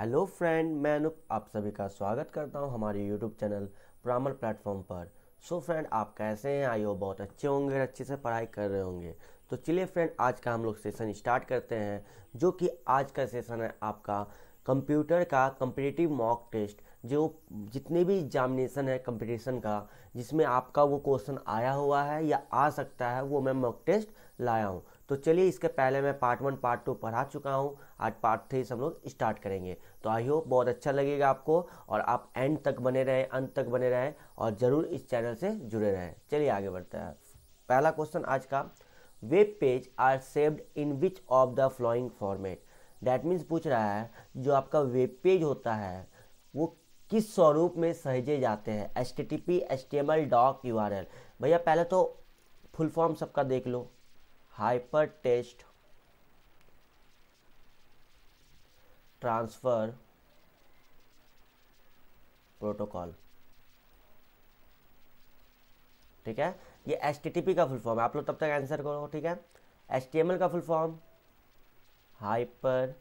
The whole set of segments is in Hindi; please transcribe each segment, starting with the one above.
हेलो फ्रेंड मैं अनुप आप सभी का स्वागत करता हूं हमारे यूट्यूब चैनल प्रामर प्लेटफॉर्म पर सो so फ्रेंड आप कैसे हैं आई हो बहुत अच्छे होंगे और अच्छे से पढ़ाई कर रहे होंगे तो चलिए फ्रेंड आज का हम लोग सेशन स्टार्ट करते हैं जो कि आज का सेशन है आपका कंप्यूटर का कंपिटेटिव मॉक टेस्ट जो जितने भी एग्जामिनेशन है कंपटीशन का जिसमें आपका वो क्वेश्चन आया हुआ है या आ सकता है वो मैं मॉक टेस्ट लाया हूँ तो चलिए इसके पहले मैं पार्ट वन पार्ट टू पढ़ा चुका हूँ आज पार्ट थ्री से हम लोग स्टार्ट करेंगे तो आई होप बहुत अच्छा लगेगा आपको और आप एंड तक बने रहें अंत तक बने रहें और ज़रूर इस चैनल से जुड़े रहें चलिए आगे बढ़ते हैं पहला क्वेश्चन आज का web page are saved in which of the following format that means पूछ रहा है जो आपका वेब पेज होता है वो किस स्वरूप में सहेजे जाते हैं H T T P H T M L doc U R L भैया पहले तो फुल फॉर्म सबका देख लो हाइपर टेस्ट ट्रांसफ़र प्रोटोकॉल ठीक है ये एच टी टी पी का फुल फॉर्म है आप लोग तब तक आंसर करो ठीक है एच टी एम एल का full form hyper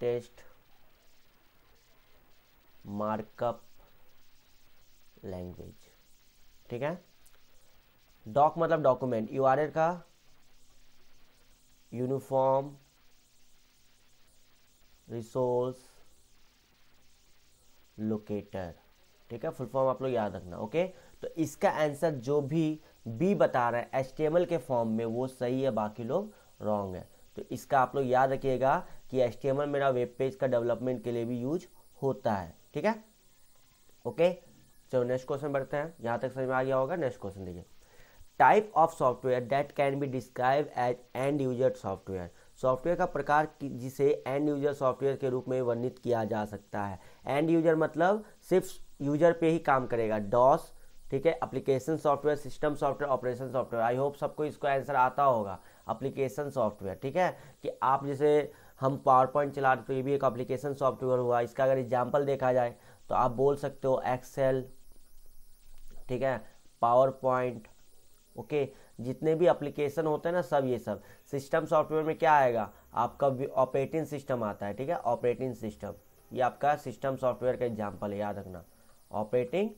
text markup language ठीक है डॉक मतलब डॉक्यूमेंट यू आर का यूनिफॉर्म रिसोर्स लोकेटर ठीक है फुल फॉर्म आप लोग याद रखना ओके तो इसका आंसर जो भी बी बता रहा है एच के फॉर्म में वो सही है बाकी लोग रॉन्ग है तो इसका आप लोग याद रखिएगा कि एच मेरा वेब पेज का डेवलपमेंट के लिए भी यूज होता है ठीक है ओके चलो नेक्स्ट क्वेश्चन बढ़ते हैं यहाँ तक समझ में आ गया होगा नेक्स्ट क्वेश्चन देखिए type of software that can be describe as end user software software का प्रकार जिसे एंड यूजर सॉफ्टवेयर के रूप में वर्णित किया जा सकता है एंड यूजर मतलब सिर्फ यूजर पे ही काम करेगा डॉस ठीक है application software system software operation software I hope सबको इसका आंसर आता होगा एप्लीकेशन सॉफ्टवेयर ठीक है कि आप जैसे हम पावर पॉइंट चला रहे तो ये भी एक अप्लीकेशन सॉफ्टवेयर हुआ इसका अगर एग्जाम्पल देखा जाए तो आप बोल सकते हो एक्सेल ठीक है पावर पॉइंट ओके जितने भी अप्लीकेशन होते हैं ना सब ये सब सिस्टम सॉफ्टवेयर में क्या आएगा आपका ऑपरेटिंग सिस्टम आता है ठीक है ऑपरेटिंग सिस्टम ये आपका सिस्टम सॉफ्टवेयर का एग्जाम्पल है याद रखना ऑपरेटिंग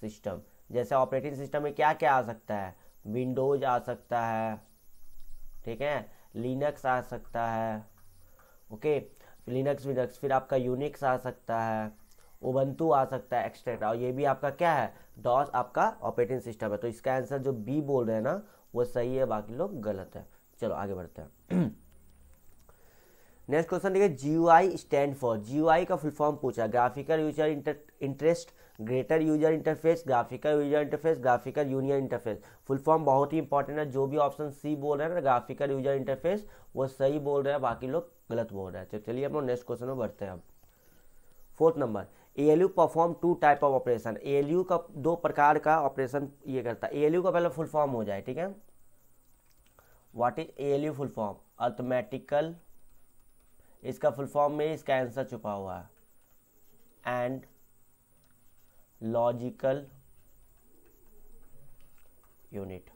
सिस्टम जैसे ऑपरेटिंग सिस्टम में क्या क्या आ सकता है विंडोज आ सकता है ठीक है लिनक्स आ सकता है ओके लिनक्स विनक्स फिर आपका यूनिक्स आ सकता है ओबंतु आ सकता है एक्स्ट्रा और ये भी आपका क्या है डॉस आपका ऑपरेटिंग सिस्टम है तो इसका आंसर जो बी बोल रहे हैं ना वो सही है बाकी लोग गलत है चलो आगे बढ़ते हैं नेक्स्ट क्वेश्चन देखिए जी स्टैंड फॉर जी का फुल फॉर्म पूछा graphical user interest greater user interface graphical user interface graphical union interface full form बहुत ही इंपॉर्टेंट है जो भी ऑप्शन सी बोल रहे हैं ना ग्राफिकल यूजर इंटरफेस वो सही बोल रहे हैं बाकी लोग गलत बोल रहे हैं तो चलिए हम लोग नेक्स्ट क्वेश्चन में बढ़ते हैं अब fourth number A L U perform two type of operation A L U का दो प्रकार का ऑपरेशन ये करता है ए एल यू का पहले फुल फॉर्म हो जाए ठीक है what is A L U full form arithmetical इसका फुल फॉर्म में इसका आंसर छुपा हुआ है एंड लॉजिकल यूनिट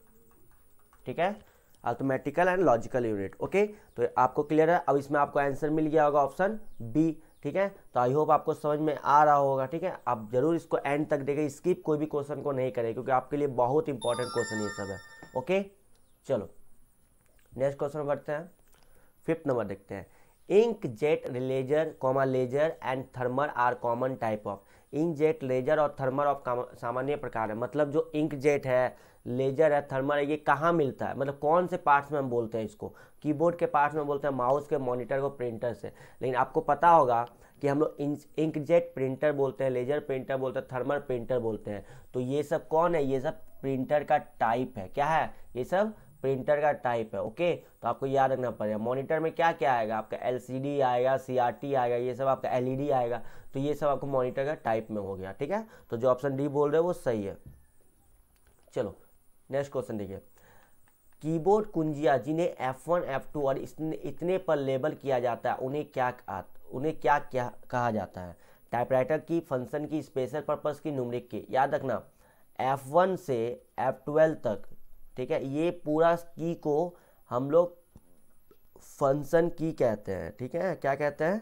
ठीक है arithmetical and logical unit okay तो आपको क्लियर है अब इसमें आपको आंसर मिल गया होगा ऑप्शन बी ठीक है तो आई होप आपको समझ में आ रहा होगा ठीक है आप जरूर इसको एंड तक देखें स्किप कोई भी क्वेश्चन को नहीं करें क्योंकि आपके लिए बहुत इंपॉर्टेंट क्वेश्चन ये सब है ओके चलो नेक्स्ट क्वेश्चन बढ़ते हैं फिफ्थ नंबर देखते हैं ink jet laser comma laser and thermal are common type of ink jet laser और थर्मल ऑफ सामान्य प्रकार है मतलब जो इंक जेट है लेजर है थर्मल है ये कहाँ मिलता है मतलब कौन से पार्ट्स में हम बोलते हैं इसको कीबोर्ड के पार्ट्स में बोलते हैं माउस के मॉनिटर को प्रिंटर से लेकिन आपको पता होगा कि हम लोग इंक जेट प्रिंटर बोलते हैं लेजर प्रिंटर बोलते हैं थर्मल प्रिंटर बोलते हैं तो ये सब कौन है ये सब प्रिंटर का टाइप है क्या है ये सब प्रिंटर का टाइप है ओके तो आपको याद रखना पड़ेगा मॉनिटर में क्या क्या आएगा आपका एलसीडी आएगा सीआरटी आएगा ये सब आपका एलईडी आएगा तो ये सब आपको मॉनिटर का टाइप में हो गया ठीक है तो जो ऑप्शन डी बोल रहे हो वो सही है चलो नेक्स्ट क्वेश्चन देखिए कीबोर्ड कुंजिया जिन्हें एफ वन एफ टू और इतने इतने पर लेबल किया जाता है उन्हें क्या उन्हें क्या क्या कहा जाता है टाइपराइटर की फंक्शन की स्पेशल पर्पस की नुमरिक की याद रखना एफ वन से एफ ट्वेल्व तक ठीक है ये पूरा की को हम लोग फंक्शन की कहते हैं ठीक है क्या कहते हैं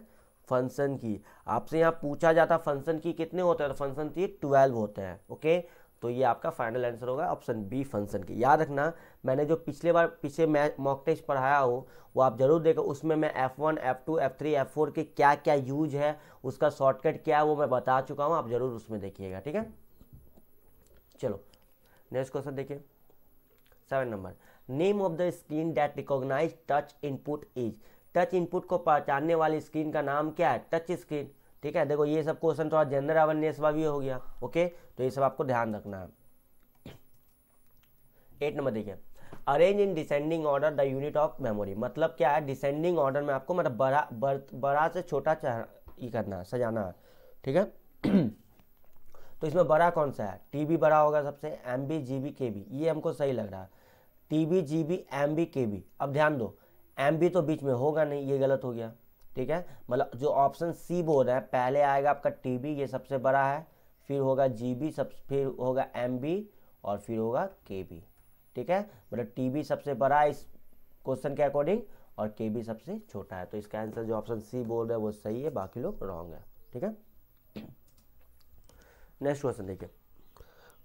फंक्शन की आपसे यहाँ पूछा जाता फंक्शन की कितने होते हैं तो फंक्शन की ट्वेल्व होते हैं ओके तो ये आपका फाइनल आंसर होगा ऑप्शन बी फंक्शन की याद रखना मैंने जो पिछले बार पिछले मैं मॉक टेस्ट पढ़ाया हो वो आप जरूर देखो उसमें मैं F F one two F three F four के क्या क्या यूज है उसका शॉर्टकट क्या है वो मैं बता चुका हूँ आप जरूर उसमें देखिएगा ठीक है चलो नेक्स्ट क्वेश्चन देखिए seven number name of the screen that recognize touch input is touch input को पहचानने वाली स्क्रीन का नाम क्या है टच स्क्रीन ठीक है देखो ये सब क्वेश्चन थोड़ा जेंडर अवेयरनेस का भी हो गया ओके तो ये सब आपको ध्यान रखना है एट नंबर देखिए arrange in descending order the unit of memory मतलब क्या है डिसेंडिंग ऑर्डर में आपको मतलब बड़ा बर, बड़ा से छोटा ये करना है सजाना है ठीक है तो इसमें बड़ा कौन सा है टीबी बड़ा होगा सबसे M B G B K B ये हमको सही लग रहा है T B G B M B K B अब ध्यान दो एम बी तो बीच में होगा नहीं ये गलत हो गया ठीक है मतलब जो ऑप्शन सी बोल रहे हैं पहले आएगा आपका टी बी ये सबसे बड़ा है फिर होगा जी बी सब फिर होगा एम बी और फिर होगा के बी ठीक है मतलब टी बी सबसे बड़ा है इस क्वेश्चन के अकॉर्डिंग और के बी सबसे छोटा है तो इसका आंसर जो ऑप्शन सी बोल रहे हैं वो सही है बाकी लोग रॉन्ग है ठीक है नेक्स्ट क्वेश्चन देखिए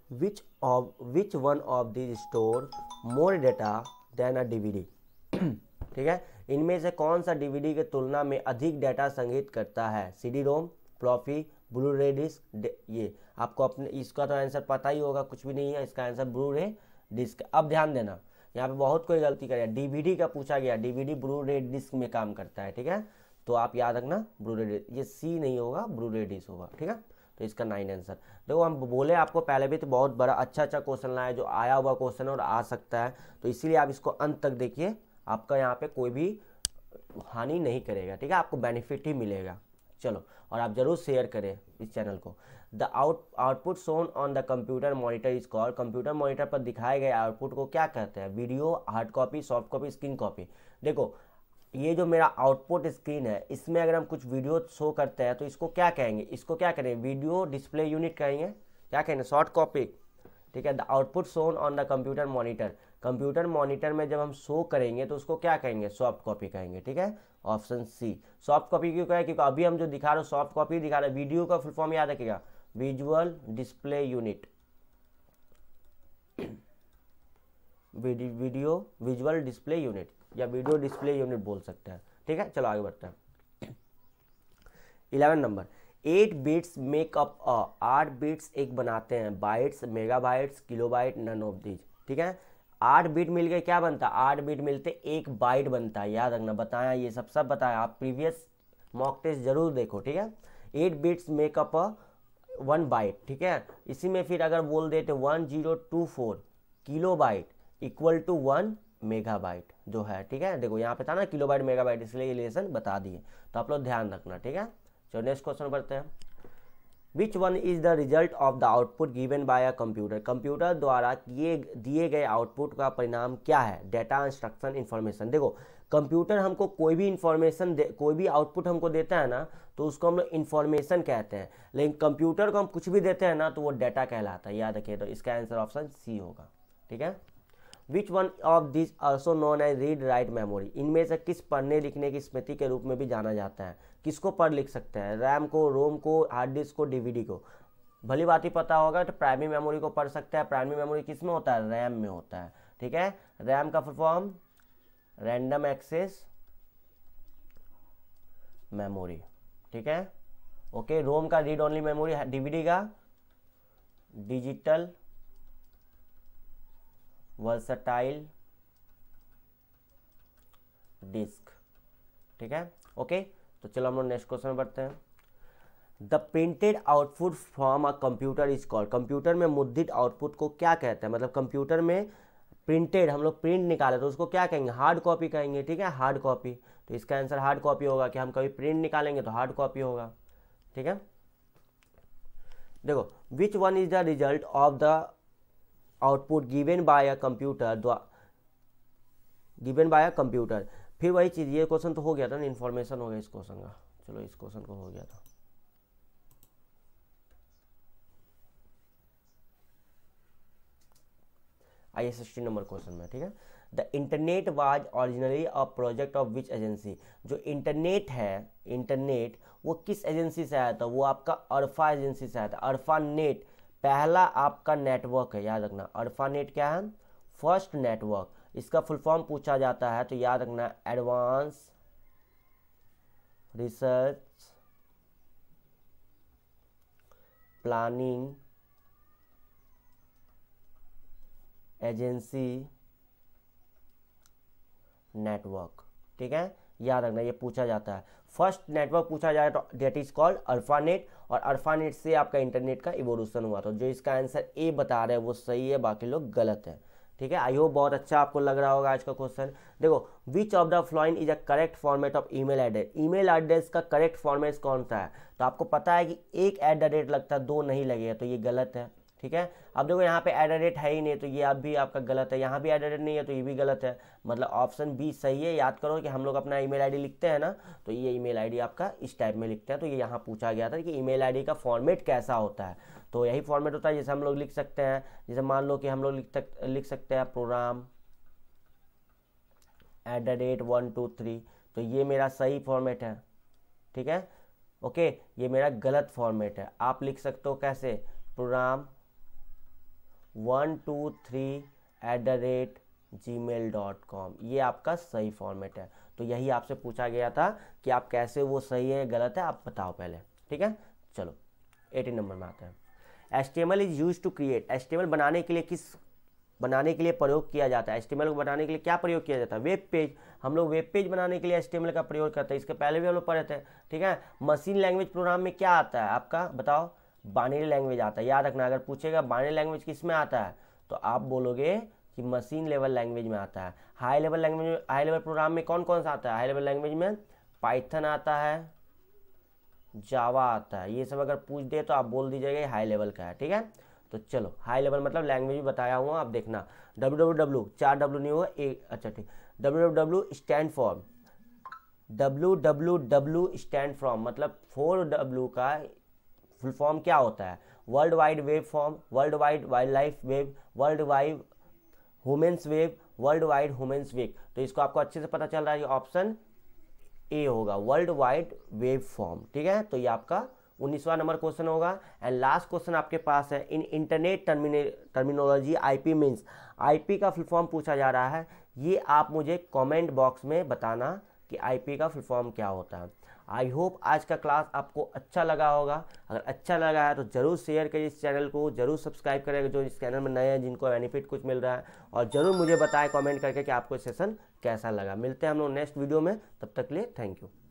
which of which one of these store more data than a DVD ठीक है इनमें से कौन सा डीवीडी के तुलना में अधिक डाटा संग्रहित करता है CD ROM floppy blu ray disc ये आपको अपने इसका तो आंसर पता ही होगा कुछ भी नहीं है इसका आंसर ब्लू रे डिस्क अब ध्यान देना यहाँ पे बहुत कोई गलती करे डीवीडी का पूछा गया डीवीडी ब्लू रे डिस्क में काम करता है ठीक है तो आप याद रखना ब्लू रे ये सी नहीं होगा ब्लू रे डिस्क होगा ठीक है तो इसका नाइन आंसर देखो हम बोले आपको पहले भी तो बहुत बड़ा अच्छा अच्छा क्वेश्चन लाया जो आया हुआ क्वेश्चन और आ सकता है तो इसीलिए आप इसको अंत तक देखिए आपका यहाँ पे कोई भी हानि नहीं करेगा ठीक है आपको बेनिफिट ही मिलेगा चलो और आप जरूर शेयर करें इस चैनल को the out output shown on the computer monitor is call computer monitor पर दिखाए गए आउटपुट को क्या कहते हैं video hard copy soft copy screen copy देखो ये जो मेरा आउटपुट स्क्रीन है इसमें अगर हम कुछ वीडियो शो करते हैं तो इसको क्या कहेंगे इसको क्या करेंगे वीडियो डिस्प्ले यूनिट कहेंगे क्या कहेंगे शॉर्ट कॉपी ठीक है the output shown on the computer monitor computer monitor में जब हम शो करेंगे तो उसको क्या कहेंगे सॉफ्ट कॉपी कहेंगे ठीक है ऑप्शन सी सॉफ्ट कॉपी क्यों कहें क्योंकि अभी हम जो दिखा रहे हो सॉफ्ट कॉपी दिखा रहे हैं वीडियो का फुल फॉर्म याद रखेगा visual display unit video visual display unit या वीडियो डिस्प्ले यूनिट बोल सकते हैं ठीक है चलो आगे बढ़ते हैं eleven number eight bits make up a आठ बिट्स एक बनाते हैं bytes megabytes kilobyte none of these ठीक है आठ बीट मिल के क्या बनता है आठ बीट मिलते एक बाइट बनता है याद रखना बताया ये सब सब बताया आप प्रीवियस मॉक टेस्ट जरूर देखो ठीक है eight bits make up a one byte ठीक है इसी में फिर अगर बोल देते one zero two four kilobyte equal to one megabyte जो है ठीक है देखो यहाँ पे था ना किलोबाइट मेगाबाइट इसलिए रिलेशन बता दिए तो आप लोग ध्यान रखना ठीक है चलो नेक्स्ट क्वेश्चन पढ़ते हैं which one is the result of the output given by a computer computer द्वारा किए दिए गए आउटपुट का परिणाम क्या है डेटा इंस्ट्रक्शन इन्फॉर्मेशन देखो कंप्यूटर हमको कोई भी इन्फॉर्मेशन कोई भी आउटपुट हमको देता है ना तो उसको हम लोग इन्फॉर्मेशन कहते हैं लेकिन कंप्यूटर को हम कुछ भी देते हैं ना तो वो डेटा कहलाता है याद रखिए तो इसका आंसर ऑप्शन सी होगा ठीक है which one of this also known as read write memory इनमें से किस पढ़ने लिखने की स्मृति के रूप में भी जाना जाता है किसको पढ़ लिख सकते हैं रैम को रोम को हार्ड डिस्क को डीवीडी को भली बात ही पता होगा तो प्राइमरी मेमोरी को पढ़ सकते हैं प्राइमरी मेमोरी किस में होता है रैम में होता है ठीक है रैम का full form random access memory ठीक है ओके रोम का रीड ओनली मेमोरी डीवीडी का डिजिटल वर्सटाइल डिस्क ठीक है ओके तो चलो हम लोग नेक्स्ट क्वेश्चन में बढ़ते हैं the printed output from a computer is called computer में मुद्रित आउटपुट को क्या कहते हैं मतलब कंप्यूटर में प्रिंटेड हम लोग प्रिंट निकाले तो उसको क्या कहेंगे हार्ड कॉपी कहेंगे ठीक है हार्ड कॉपी तो इसका आंसर हार्ड कॉपी होगा कि हम कभी प्रिंट निकालेंगे तो हार्ड कॉपी होगा ठीक है देखो which one is the result of the output given by a computer given by a computer फिर वही चीज़ ये क्वेश्चन तो हो गया था ना इन्फॉर्मेशन हो गया इस क्वेश्चन का चलो इस क्वेश्चन को हो गया था I S S number question में ठीक है the internet was originally a project of which agency जो इंटरनेट है इंटरनेट वो किस एजेंसी से आया था वो आपका अर्फा एजेंसी से आया था अर्फा नेट पहला आपका नेटवर्क है याद रखना नेट क्या है फर्स्ट नेटवर्क इसका फुल फॉर्म पूछा जाता है तो याद रखना advance research planning agency network ठीक है याद रखना ये पूछा जाता है फर्स्ट नेटवर्क पूछा जाए तो डेट इज कॉल्ड अल्फानेट और अल्फानेट से आपका इंटरनेट का इवोल्यूशन हुआ था तो जो इसका आंसर ए बता रहे हैं वो सही है बाकी लोग गलत है ठीक है आई होप बहुत अच्छा आपको लग रहा होगा आज का क्वेश्चन देखो which of the following is a correct format of email address email address का करेक्ट फॉर्मेट कौन सा है तो आपको पता है कि एक एट द रेट लगता है दो नहीं लगेगा तो ये गलत है ठीक है अब देखो यहाँ पे एट रेट है ही नहीं तो ये अब भी आपका गलत है यहाँ भी एड रेट नहीं है तो ये भी गलत है मतलब ऑप्शन बी सही है याद करो कि हम लोग अपना ईमेल आईडी लिखते हैं ना तो ये ईमेल आईडी आपका इस टाइप में लिखते हैं तो ये यहाँ पूछा गया था कि ईमेल आईडी का फॉर्मेट कैसा होता है तो यही फॉर्मेट होता है जैसे हम लोग लिख सकते हैं जैसे मान लो कि हम लोग लिख, लिख सकते हैं program at one two three तो ये मेरा सही फॉर्मेट है ठीक है ओके ये मेरा गलत फॉर्मेट है आप लिख सकते हो कैसे program one two three at the rate gmail dot com ये आपका सही फॉर्मेट है तो यही आपसे पूछा गया था कि आप कैसे वो सही है गलत है आप बताओ पहले ठीक है चलो एटीन नंबर में आते हैं S T M L is use to create S T M L बनाने के लिए किस बनाने के लिए प्रयोग किया जाता है एस को बनाने के लिए क्या प्रयोग किया जाता है वेब पेज हम लोग वेब पेज बनाने के लिए एस का प्रयोग करते हैं इसके पहले भी हम लोग पढ़े थे ठीक है मशीन लैंग्वेज प्रोग्राम में क्या आता है आपका बताओ बानी लैंग्वेज आता है याद रखना अगर पूछेगा बाइनरी लैंग्वेज किस में आता है तो आप बोलोगे कि मशीन लेवल लैंग्वेज में आता है हाई लेवल लैंग्वेज में हाई लेवल प्रोग्राम में कौन कौन सा आता है हाई लेवल लैंग्वेज में पाइथन आता है जावा आता है ये सब अगर पूछ दे तो आप बोल दीजिएगा हाई लेवल का है ठीक है तो चलो हाई लेवल मतलब लैंग्वेज भी बताया हुआ आप देखना डब्ल्यू डब्ल्यू डब्ल्यू चार डब्ल्यू नहीं होगा एक अच्छा ठीक W W W stand for W W W stand from मतलब फोर डब्ल्यू का फुल फॉर्म क्या होता है world wide web form world wide wild life web world wide humans web world wide humans week तो इसको आपको अच्छे से पता चल रहा है ऑप्शन ए होगा वर्ल्ड वाइड वेब फॉर्म ठीक है तो ये आपका उन्नीसवा नंबर क्वेश्चन होगा एंड लास्ट क्वेश्चन आपके पास है इन इंटरनेट टर्मिने टर्मिनोलॉजी आईपी मींस आईपी का फुल फॉर्म पूछा जा रहा है ये आप मुझे कमेंट बॉक्स में बताना कि आई का फुल फॉर्म क्या होता है आई होप आज का क्लास आपको अच्छा लगा होगा अगर अच्छा लगा है तो ज़रूर शेयर करिए इस चैनल को ज़रूर सब्सक्राइब करें जो इस चैनल में नए हैं जिनको बेनिफिट कुछ मिल रहा है और ज़रूर मुझे बताएं कमेंट करके कि आपको सेशन कैसा लगा मिलते हैं हम लोग नेक्स्ट वीडियो में तब तक लिए थैंक यू